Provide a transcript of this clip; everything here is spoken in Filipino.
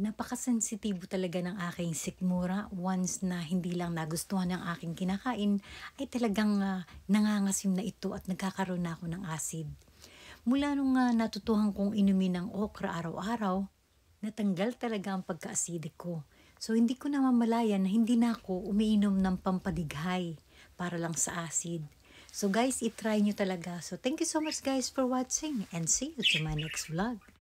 napakasensitibo talaga ng aking sikmura. Once na hindi lang nagustuhan ng aking kinakain, ay talagang uh, nangangasim na ito at nagkakaroon na ako ng acid. Mula nung uh, natutuhan kong inumin ng okra araw-araw, natanggal talaga ang pagka-acidic ko. So hindi ko na mamalayan na hindi na ako umiinom ng pampadighay para lang sa acid. So guys, itry nyo talaga. So thank you so much guys for watching and see you to my next vlog.